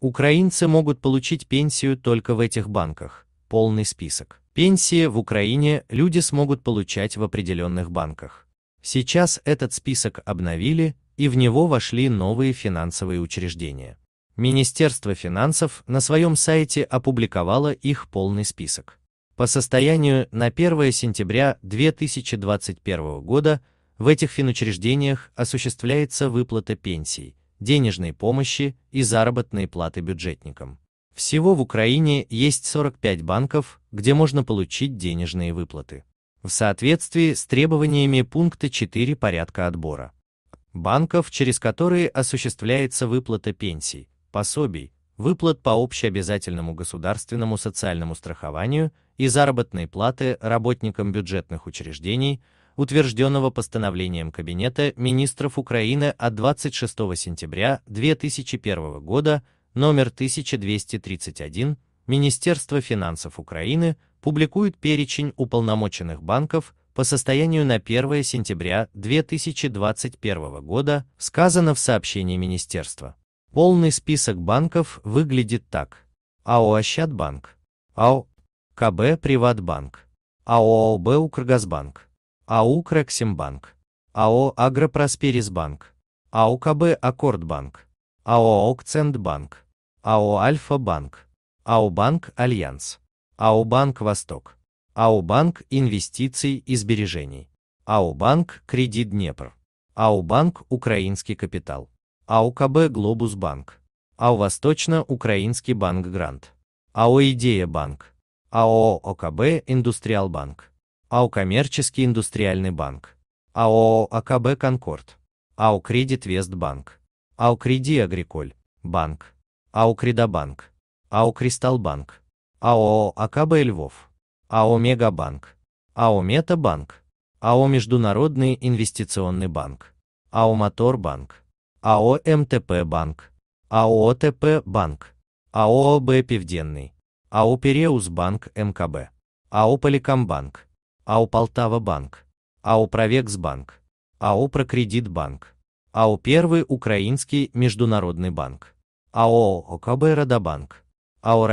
Украинцы могут получить пенсию только в этих банках. Полный список. Пенсии в Украине люди смогут получать в определенных банках. Сейчас этот список обновили, и в него вошли новые финансовые учреждения. Министерство финансов на своем сайте опубликовало их полный список. По состоянию на 1 сентября 2021 года в этих финучреждениях осуществляется выплата пенсий, денежной помощи и заработной платы бюджетникам. Всего в Украине есть 45 банков, где можно получить денежные выплаты. В соответствии с требованиями пункта 4 порядка отбора. Банков, через которые осуществляется выплата пенсий, пособий, выплат по общеобязательному государственному социальному страхованию и заработной платы работникам бюджетных учреждений – утвержденного постановлением Кабинета министров Украины от 26 сентября 2001 года номер 1231 Министерство финансов Украины публикует перечень уполномоченных банков по состоянию на 1 сентября 2021 года, сказано в сообщении Министерства. Полный список банков выглядит так. АО «Ощадбанк», АО «КБ Приватбанк», АО «ОБ Укргазбанк», АУ Крексимбанк, АО Агропросперисбанк, АУКБ Аккордбанк, АО Окцентбанк, АО Альфа-банк, АУБанк Альянс, БАНК Восток, БАНК Инвестиций и сбережений, БАНК Кредит Днепр, БАНК Украинский капитал, АУКБ Глобусбанк, АУ Восточно-Украинский банк Грант, АО Идея Банк, АО ОКБ Индустриалбанк. АО Коммерческий индустриальный банк, АО АКБ Конкорд, АО Кредит Вестбанк, АО Креди Агриколь, Банк, АО Кредобанк, АО Кристалбанк, АО АКБ Львов, АО Мегабанк, АО Метабанк, АО Международный инвестиционный банк, АО Моторбанк, АО МТП Банк, АО ОТП Банк, АО ОБ Певденный, АО Переус Банк МКБ, АО Банк. АО Полтава Банк, АО банк, АО Прокредит банк, АО Первый Украинский Международный Банк, АО ОКБ Родобанк, АО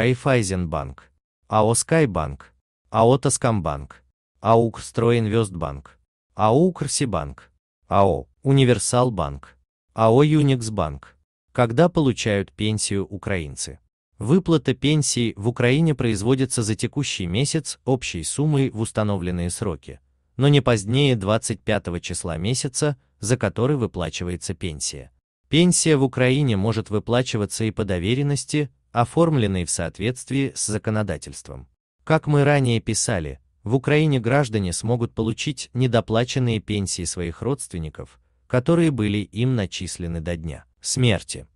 банк, АО Скайбанк, АО Тоскомбанк, АУК Стройинвестбанк, АО Укрсибанк, АО Универсал банк, АО Юникс банк. Когда получают пенсию украинцы? Выплата пенсии в Украине производится за текущий месяц общей суммой в установленные сроки, но не позднее 25 числа месяца, за который выплачивается пенсия. Пенсия в Украине может выплачиваться и по доверенности, оформленной в соответствии с законодательством. Как мы ранее писали, в Украине граждане смогут получить недоплаченные пенсии своих родственников, которые были им начислены до дня смерти.